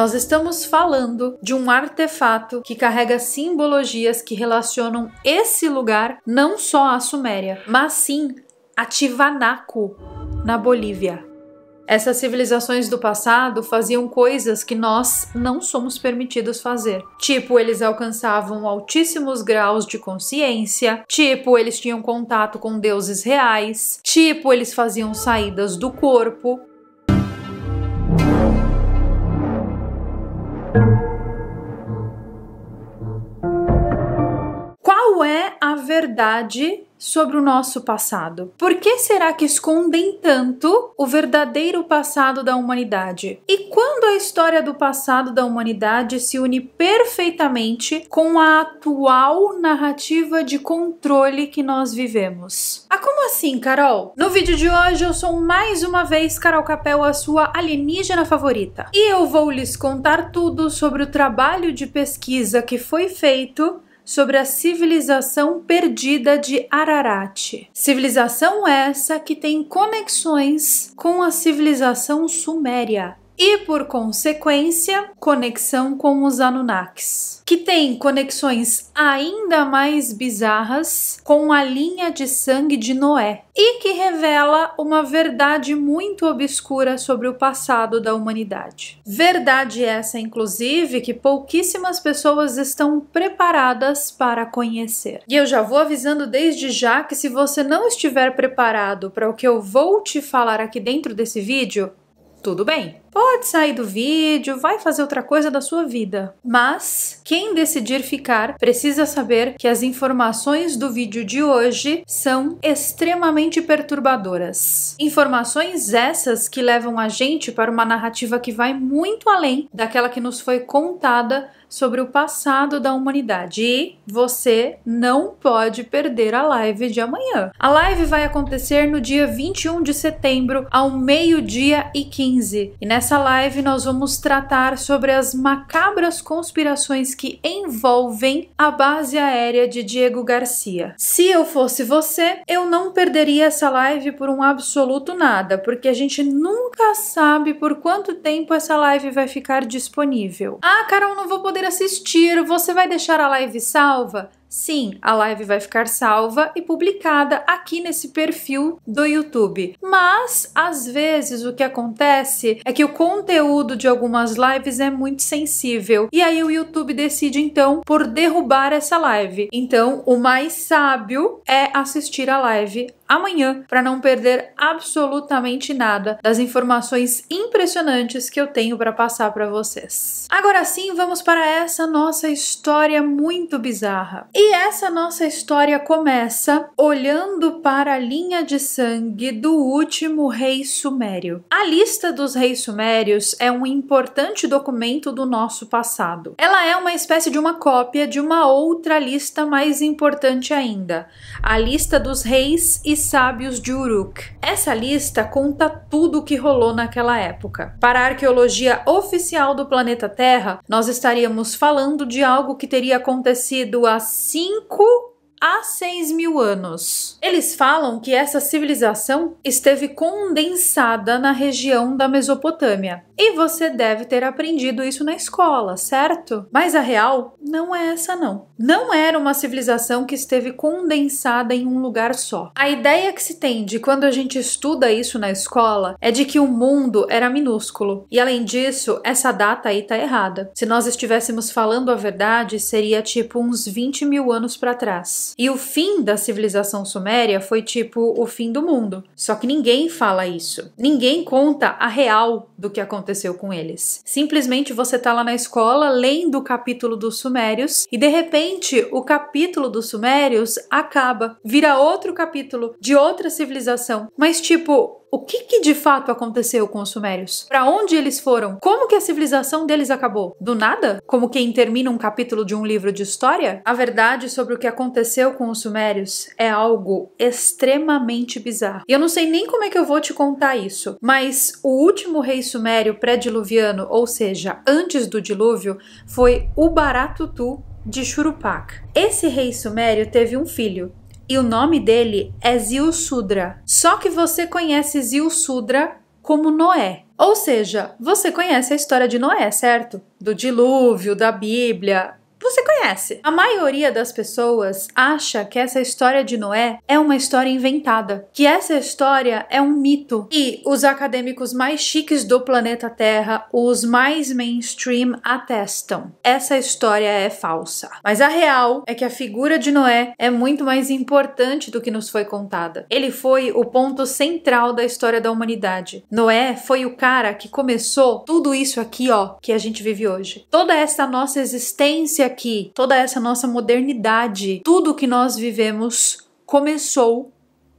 Nós estamos falando de um artefato que carrega simbologias que relacionam esse lugar não só à Suméria, mas sim a Tivanaco na Bolívia. Essas civilizações do passado faziam coisas que nós não somos permitidos fazer. Tipo, eles alcançavam altíssimos graus de consciência, tipo, eles tinham contato com deuses reais, tipo, eles faziam saídas do corpo. verdade sobre o nosso passado? Por que será que escondem tanto o verdadeiro passado da humanidade? E quando a história do passado da humanidade se une perfeitamente com a atual narrativa de controle que nós vivemos? Ah, como assim, Carol? No vídeo de hoje eu sou mais uma vez Carol Capel, a sua alienígena favorita, e eu vou lhes contar tudo sobre o trabalho de pesquisa que foi feito sobre a civilização perdida de Ararat. Civilização essa que tem conexões com a civilização suméria e, por consequência, conexão com os Anunnakis, que tem conexões ainda mais bizarras com a linha de sangue de Noé e que revela uma verdade muito obscura sobre o passado da humanidade. Verdade essa, inclusive, que pouquíssimas pessoas estão preparadas para conhecer. E eu já vou avisando desde já que se você não estiver preparado para o que eu vou te falar aqui dentro desse vídeo, tudo bem. Pode sair do vídeo, vai fazer outra coisa da sua vida. Mas quem decidir ficar precisa saber que as informações do vídeo de hoje são extremamente perturbadoras. Informações essas que levam a gente para uma narrativa que vai muito além daquela que nos foi contada sobre o passado da humanidade. E você não pode perder a live de amanhã. A live vai acontecer no dia 21 de setembro, ao meio-dia e 15. E nessa Nessa live, nós vamos tratar sobre as macabras conspirações que envolvem a base aérea de Diego Garcia. Se eu fosse você, eu não perderia essa live por um absoluto nada, porque a gente nunca sabe por quanto tempo essa live vai ficar disponível. Ah, Carol, não vou poder assistir, você vai deixar a live salva? Sim, a live vai ficar salva e publicada aqui nesse perfil do YouTube. Mas às vezes o que acontece é que o conteúdo de algumas lives é muito sensível e aí o YouTube decide então por derrubar essa live. Então, o mais sábio é assistir a live amanhã para não perder absolutamente nada das informações impressionantes que eu tenho para passar para vocês. Agora sim, vamos para essa nossa história muito bizarra. E essa nossa história começa olhando para a linha de sangue do último rei sumério. A lista dos reis sumérios é um importante documento do nosso passado. Ela é uma espécie de uma cópia de uma outra lista mais importante ainda, a lista dos reis e sábios de Uruk. Essa lista conta tudo o que rolou naquela época. Para a arqueologia oficial do planeta Terra, nós estaríamos falando de algo que teria acontecido há 5 há 6 mil anos. Eles falam que essa civilização esteve condensada na região da Mesopotâmia. E você deve ter aprendido isso na escola, certo? Mas a real não é essa, não. Não era uma civilização que esteve condensada em um lugar só. A ideia que se tem de quando a gente estuda isso na escola é de que o mundo era minúsculo. E além disso, essa data aí tá errada. Se nós estivéssemos falando a verdade, seria tipo uns 20 mil anos para trás. E o fim da civilização suméria foi tipo o fim do mundo. Só que ninguém fala isso. Ninguém conta a real do que aconteceu com eles. Simplesmente você tá lá na escola lendo o capítulo dos Sumérios e de repente o capítulo dos Sumérios acaba, vira outro capítulo de outra civilização. Mas tipo, o que, que de fato aconteceu com os sumérios? Para onde eles foram? Como que a civilização deles acabou? Do nada? Como quem termina um capítulo de um livro de história? A verdade sobre o que aconteceu com os sumérios é algo extremamente bizarro. E eu não sei nem como é que eu vou te contar isso, mas o último rei sumério pré-diluviano, ou seja, antes do dilúvio, foi Ubaratutu de Churupac. Esse rei sumério teve um filho, e o nome dele é Sudra. Só que você conhece Sudra como Noé. Ou seja, você conhece a história de Noé, certo? Do dilúvio, da Bíblia, você conhece. A maioria das pessoas acha que essa história de Noé é uma história inventada, que essa história é um mito. E os acadêmicos mais chiques do planeta Terra, os mais mainstream, atestam. Essa história é falsa. Mas a real é que a figura de Noé é muito mais importante do que nos foi contada. Ele foi o ponto central da história da humanidade. Noé foi o cara que começou tudo isso aqui, ó, que a gente vive hoje. Toda essa nossa existência que toda essa nossa modernidade, tudo que nós vivemos, começou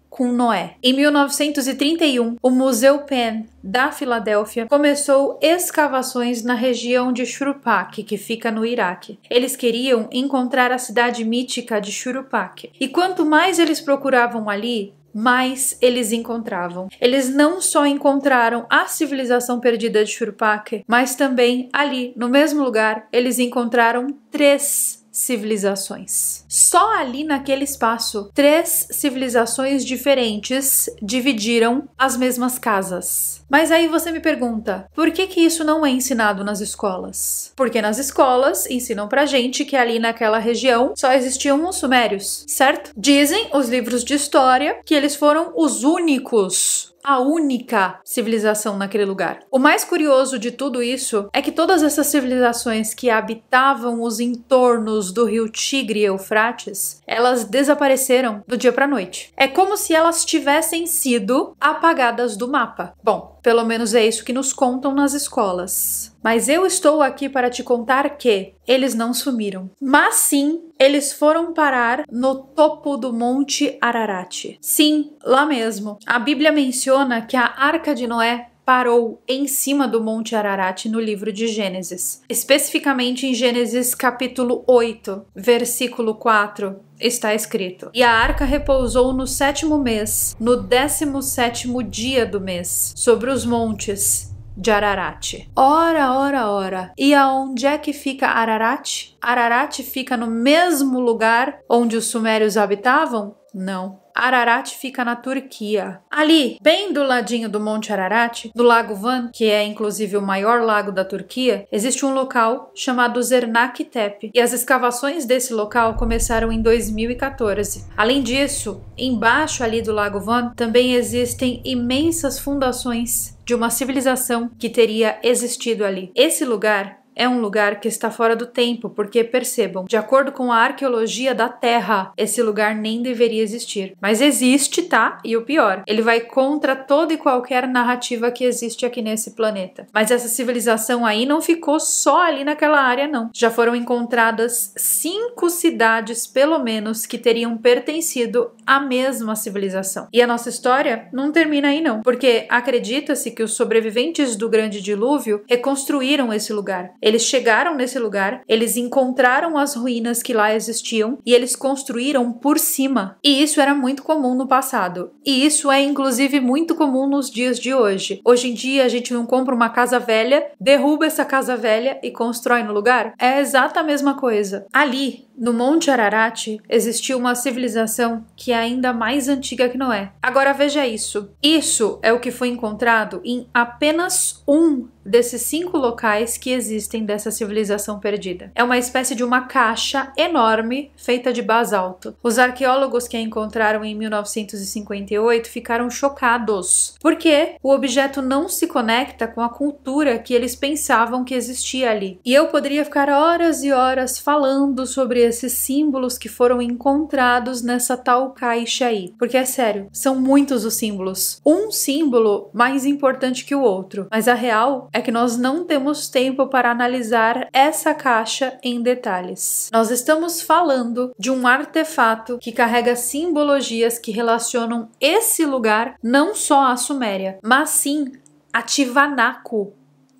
com Noé. Em 1931, o Museu Penn da Filadélfia começou escavações na região de Churupac, que fica no Iraque. Eles queriam encontrar a cidade mítica de Churupac. E quanto mais eles procuravam ali, mas eles encontravam. Eles não só encontraram a civilização perdida de Churupake, mas também ali, no mesmo lugar, eles encontraram três civilizações. Só ali naquele espaço, três civilizações diferentes dividiram as mesmas casas. Mas aí você me pergunta, por que que isso não é ensinado nas escolas? Porque nas escolas ensinam pra gente que ali naquela região só existiam os sumérios, certo? Dizem os livros de história que eles foram os únicos a única civilização naquele lugar. O mais curioso de tudo isso é que todas essas civilizações que habitavam os entornos do rio Tigre e Eufrates, elas desapareceram do dia para noite. É como se elas tivessem sido apagadas do mapa. Bom, pelo menos é isso que nos contam nas escolas. Mas eu estou aqui para te contar que eles não sumiram. Mas sim, eles foram parar no topo do Monte Ararat. Sim, lá mesmo. A Bíblia menciona que a Arca de Noé parou em cima do Monte Ararat no livro de Gênesis. Especificamente em Gênesis capítulo 8, versículo 4, está escrito: E a arca repousou no sétimo mês, no décimo sétimo dia do mês, sobre os montes de Ararat. Ora, ora, ora. E aonde é que fica Ararat? Ararat fica no mesmo lugar onde os sumérios habitavam? Não. Ararat fica na Turquia. Ali, bem do ladinho do Monte Ararat, do Lago Van, que é inclusive o maior lago da Turquia, existe um local chamado Zernak Tepe, e as escavações desse local começaram em 2014. Além disso, embaixo ali do Lago Van também existem imensas fundações de uma civilização que teria existido ali. Esse lugar é um lugar que está fora do tempo, porque percebam, de acordo com a arqueologia da Terra, esse lugar nem deveria existir. Mas existe, tá? E o pior, ele vai contra toda e qualquer narrativa que existe aqui nesse planeta. Mas essa civilização aí não ficou só ali naquela área, não. Já foram encontradas cinco cidades, pelo menos, que teriam pertencido à mesma civilização. E a nossa história não termina aí, não, porque acredita-se que os sobreviventes do Grande Dilúvio reconstruíram esse lugar. Eles chegaram nesse lugar, eles encontraram as ruínas que lá existiam e eles construíram por cima. E isso era muito comum no passado. E isso é inclusive muito comum nos dias de hoje. Hoje em dia a gente não compra uma casa velha, derruba essa casa velha e constrói no lugar. É a exata mesma coisa. Ali, no Monte Ararat existiu uma civilização que é ainda mais antiga que Noé. Agora veja isso. Isso é o que foi encontrado em apenas um desses cinco locais que existem dessa civilização perdida. É uma espécie de uma caixa enorme feita de basalto. Os arqueólogos que a encontraram em 1958 ficaram chocados, porque o objeto não se conecta com a cultura que eles pensavam que existia ali. E eu poderia ficar horas e horas falando sobre desses símbolos que foram encontrados nessa tal caixa aí. Porque é sério, são muitos os símbolos. Um símbolo mais importante que o outro. Mas a real é que nós não temos tempo para analisar essa caixa em detalhes. Nós estamos falando de um artefato que carrega simbologias que relacionam esse lugar não só à Suméria, mas sim a Tivanaco,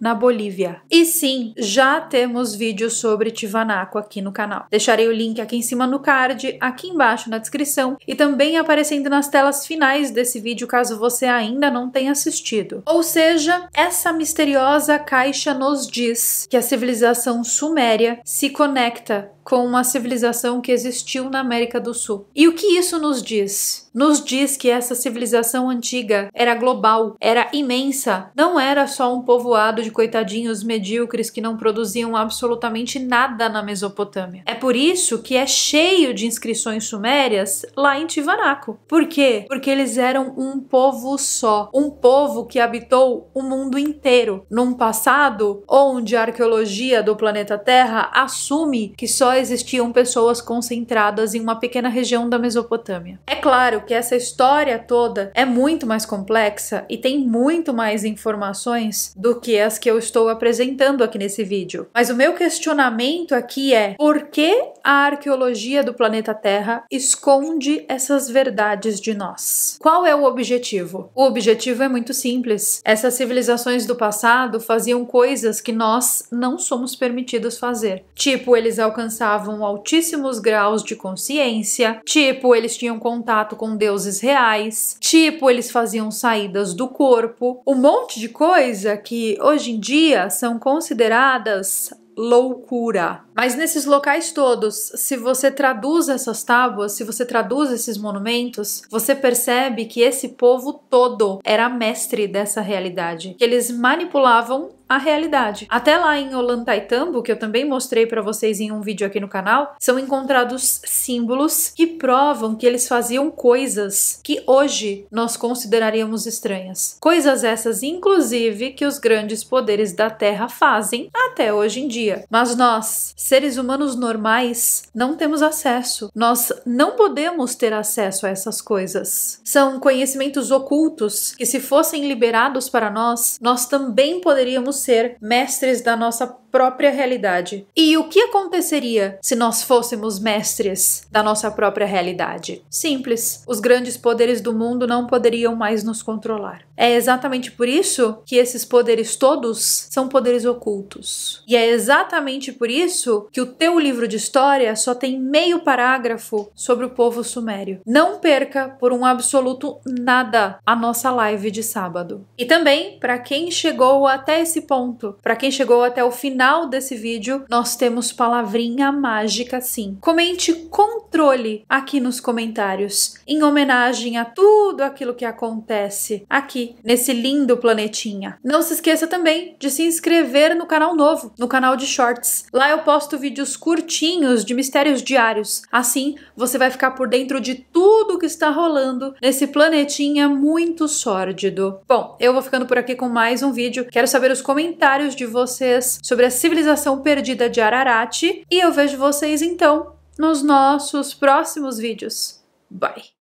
na Bolívia. E sim, já temos vídeos sobre Tivanaco aqui no canal. Deixarei o link aqui em cima no card, aqui embaixo na descrição e também aparecendo nas telas finais desse vídeo caso você ainda não tenha assistido. Ou seja, essa misteriosa caixa nos diz que a civilização suméria se conecta com uma civilização que existiu na América do Sul. E o que isso nos diz? Nos diz que essa civilização antiga era global, era imensa, não era só um povoado de coitadinhos medíocres que não produziam absolutamente nada na Mesopotâmia. É por isso que é cheio de inscrições sumérias lá em Tivanaco. Por quê? Porque eles eram um povo só, um povo que habitou o mundo inteiro, num passado onde a arqueologia do planeta Terra assume que só existiam pessoas concentradas em uma pequena região da Mesopotâmia. É claro que essa história toda é muito mais complexa e tem muito mais informações do que as que eu estou apresentando aqui nesse vídeo. Mas o meu questionamento aqui é: por que a arqueologia do planeta Terra esconde essas verdades de nós? Qual é o objetivo? O objetivo é muito simples. Essas civilizações do passado faziam coisas que nós não somos permitidos fazer. Tipo, eles alcançaram alcançavam altíssimos graus de consciência, tipo eles tinham contato com deuses reais, tipo eles faziam saídas do corpo, um monte de coisa que hoje em dia são consideradas loucura. Mas nesses locais todos, se você traduz essas tábuas, se você traduz esses monumentos, você percebe que esse povo todo era mestre dessa realidade, que eles manipulavam realidade. Até lá em Ollantaytambo, que eu também mostrei para vocês em um vídeo aqui no canal, são encontrados símbolos que provam que eles faziam coisas que hoje nós consideraríamos estranhas. Coisas essas, inclusive, que os grandes poderes da Terra fazem até hoje em dia. Mas nós, seres humanos normais, não temos acesso. Nós não podemos ter acesso a essas coisas. São conhecimentos ocultos que, se fossem liberados para nós, nós também poderíamos ser mestres da nossa própria realidade. E o que aconteceria se nós fôssemos mestres da nossa própria realidade? Simples. Os grandes poderes do mundo não poderiam mais nos controlar. É exatamente por isso que esses poderes todos são poderes ocultos. E é exatamente por isso que o teu livro de história só tem meio parágrafo sobre o povo sumério. Não perca por um absoluto nada a nossa live de sábado. E também, para quem chegou até esse ponto, para quem chegou até o final final desse vídeo nós temos palavrinha mágica sim. Comente controle aqui nos comentários, em homenagem a tudo aquilo que acontece aqui nesse lindo planetinha. Não se esqueça também de se inscrever no canal novo, no canal de shorts. Lá eu posto vídeos curtinhos de mistérios diários. Assim, você vai ficar por dentro de tudo que está rolando nesse planetinha muito sórdido. Bom, eu vou ficando por aqui com mais um vídeo. Quero saber os comentários de vocês sobre Civilização Perdida de Ararat e eu vejo vocês então nos nossos próximos vídeos. Bye!